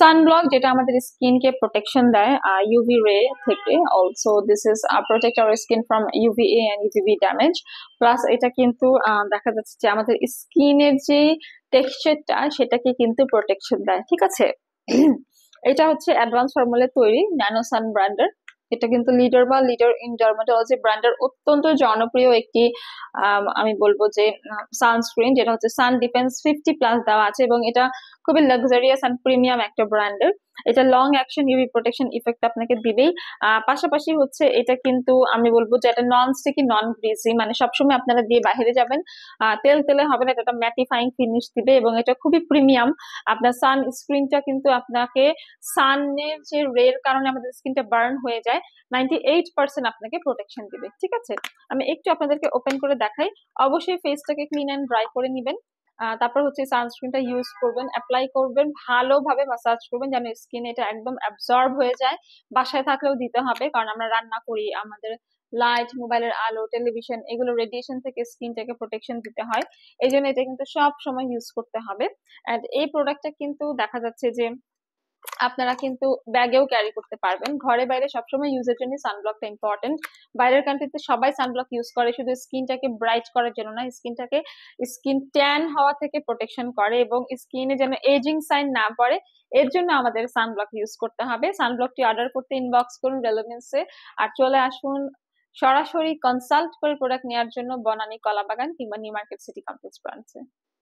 sunblock যেটা আমাদের স্কিনকে প্রোটেকশন দেয় ইউভি রে থেকে also this is protect our skin from UV A and UV damage plus এটা কিন্তু দেখা যাচ্ছে যে আমাদের স্কিনের যে টেক্সচারটা সেটাকে কিন্তু প্রোটেকশন দেয় ঠিক আছে এটা হচ্ছে অ্যাডভান্স ফর্মুলে তৈরি সান ব্র্যান্ডের এটা কিন্তু লিডার বা লিডার ইন ডার্মাটোলজি ব্র্যান্ডের অত্যন্ত জনপ্রিয় একটি আমি বলবো যে সানস্ক্রিন যেটা হচ্ছে সান ডিপেন্স ফিফটি প্লাস দেওয়া আছে এবং এটা খুবই লাক্সারিয়াস অ্যান্ড প্রিমিয়াম একটা ব্র্যান্ডের এটা long action UV protection effect আপনাকে দিবেই পাশাপাশি হচ্ছে এটা কিন্তু আমি বলবো যে এটা নন স্টিকি নন গ্রিজি মানে সবসময় আপনারা দিয়ে বাইরে যাবেন তেল তেলে হবে না এটা ম্যাটিফাইং ফিনিশ দিবে এবং এটা খুবই প্রিমিয়াম আপনার সান স্ক্রিনটা কিন্তু আপনাকে সানের যে রের কারণে আমাদের স্কিনটা বার্ন হয়ে যায় নাইনটি এইট পার্সেন্ট আপনাকে প্রোটেকশন দিবে ঠিক আছে আমি একটু আপনাদেরকে ওপেন করে দেখাই অবশ্যই ফেসটাকে ক্লিন অ্যান্ড ড্রাই করে নেবেন তারপর হচ্ছে সানস্ক্রিনটা ইউজ করবেন অ্যাপ্লাই করবেন ভালোভাবে মাসাজ করবেন যেন স্কিন এটা একদম অ্যাবজর্ব হয়ে যায় বাসায় থাকলেও দিতে হবে কারণ আমরা রান্না করি আমাদের লাইট মোবাইলের আলো টেলিভিশন এগুলো রেডিয়েশন থেকে স্কিনটাকে প্রোটেকশন দিতে হয় এই জন্য এটা কিন্তু সব সময় ইউজ করতে হবে অ্যান্ড এই প্রোডাক্টটা কিন্তু দেখা যাচ্ছে যে আপনারা কিন্তু ব্যাগেও ক্যারি করতে পারবেন ঘরে বাইরে সবসময় ইউজের জন্য সানব্লকটা ইম্পর্টেন্ট বাইরের কান্ট্রিতে সবাই সানব্লক ইউজ করে শুধু স্কিনটাকে ব্রাইট করার জন্য না স্কিনটাকে স্কিন ট্যান হওয়া থেকে প্রোটেকশন করে এবং স্কিনে যেন এজিং সাইন না পড়ে এর জন্য আমাদের সানব্লক ইউজ করতে হবে সানব্লকটি অর্ডার করতে ইনবক্স করুন রেলোভেন্সে আর চলে আসুন সরাসরি কনসাল্ট করে প্রোডাক্ট নেওয়ার জন্য বনানী কলাবাগান কিংবা নিউ মার্কেট সিটি কমপ্লেক্স ব্রাঞ্চে